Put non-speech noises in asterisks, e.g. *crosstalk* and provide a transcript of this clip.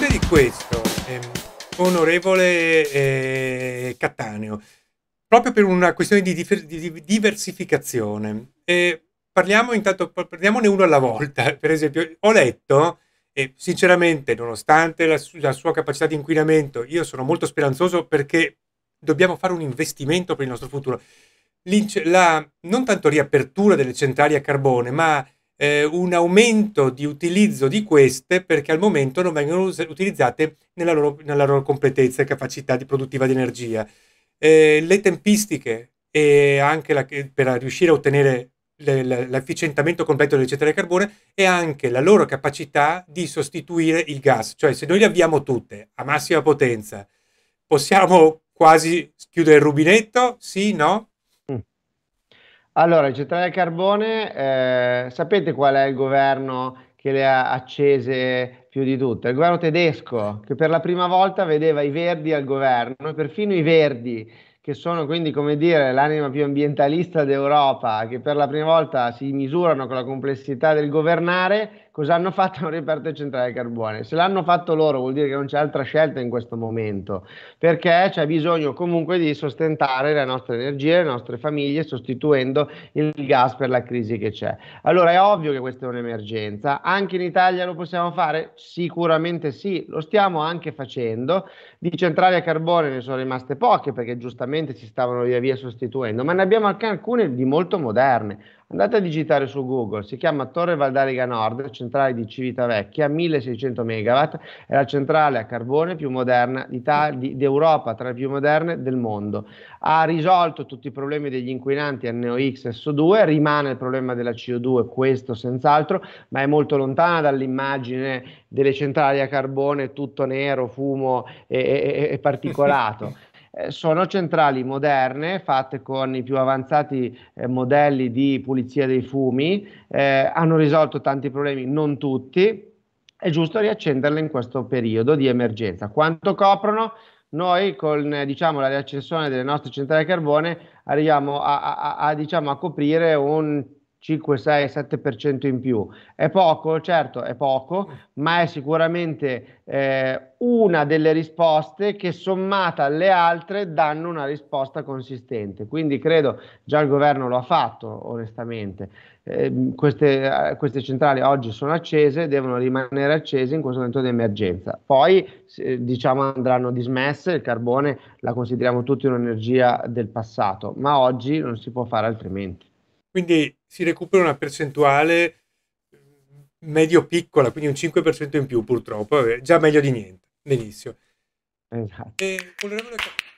fronte di questo, ehm, onorevole eh, Cattaneo, proprio per una questione di, di diversificazione, eh, parliamo intanto, prendiamone uno alla volta. *laughs* Per esempio, ho letto, e sinceramente, nonostante la, su la sua capacità di inquinamento, io sono molto speranzoso perché dobbiamo fare un investimento per il nostro futuro. La, non tanto riapertura delle centrali a carbone, ma eh, un aumento di utilizzo di queste perché al momento non vengono us- utilizzate nella loro, nella loro, completezza e capacità di produttiva di energia. Eh, le tempistiche e anche la, per riuscire a ottenere l'efficientamento completo delle centrali carbone e anche la loro capacità di sostituire il gas. Cioè, se noi le abbiamo tutte a massima potenza, possiamo quasi chiudere il rubinetto? Sì, no? Allora, il centrale a carbone, eh, sapete qual è il governo che le ha accese più di tutte? Il governo tedesco, che per la prima volta vedeva i verdi al governo, e perfino i verdi, che sono quindi, come dire, l'anima più ambientalista d'Europa, che per la prima volta si misurano con la complessità del governare, cosa hanno fatto *laughs* un reperto centrale carbone? Se l'hanno fatto loro vuol dire che non c'è altra scelta in questo momento, perché c'è bisogno comunque di sostentare le nostre energie, le nostre famiglie, sostituendo il gas per la crisi che c'è. Allora è ovvio che questa è un'emergenza, anche in Italia lo possiamo fare? Sicuramente sì, lo stiamo anche facendo, di centrali a carbone ne sono rimaste poche perché giustamente si stavano via via sostituendo, ma ne abbiamo anche alcune di molto moderne. Andate a digitare su Google, si chiama Torre Valdariga Nord, centrale di Civitavecchia, 1600 megawatt, è la centrale a carbone più moderna d'Europa, tra le più moderne del mondo. Ha risolto tutti i problemi degli inquinanti NOx e SO2, rimane il problema della CO2, questo senz'altro, ma è molto lontana dall'immagine delle centrali a carbone tutto nero, fumo e, e, e *laughs* particolato. Eh, sono centrali moderne fatte con i più avanzati eh, modelli di pulizia dei fumi, eh, hanno risolto tanti problemi, non tutti, è giusto riaccenderle in questo periodo di emergenza. Quanto coprono? Noi con eh, diciamo, la riaccensione delle nostre centrali a carbone arriviamo a, a, a, a diciamo, coprire un 5, 6, 7% in più. È poco, certo, è poco, ma è sicuramente eh, una delle risposte che sommata alle altre danno una risposta consistente. Quindi credo già il governo lo ha fatto, onestamente. Ehm, eh, queste, queste, centrali oggi sono accese, devono rimanere accese in questo momento di emergenza. Poi eh, diciamo andranno dismesse, il carbone la consideriamo tutti un'energia del passato, ma oggi non si può fare altrimenti. Quindi si recupera una percentuale mm, medio piccola, quindi un 5% in più purtroppo, già meglio di niente. Benissimo. Esatto. Eh, e,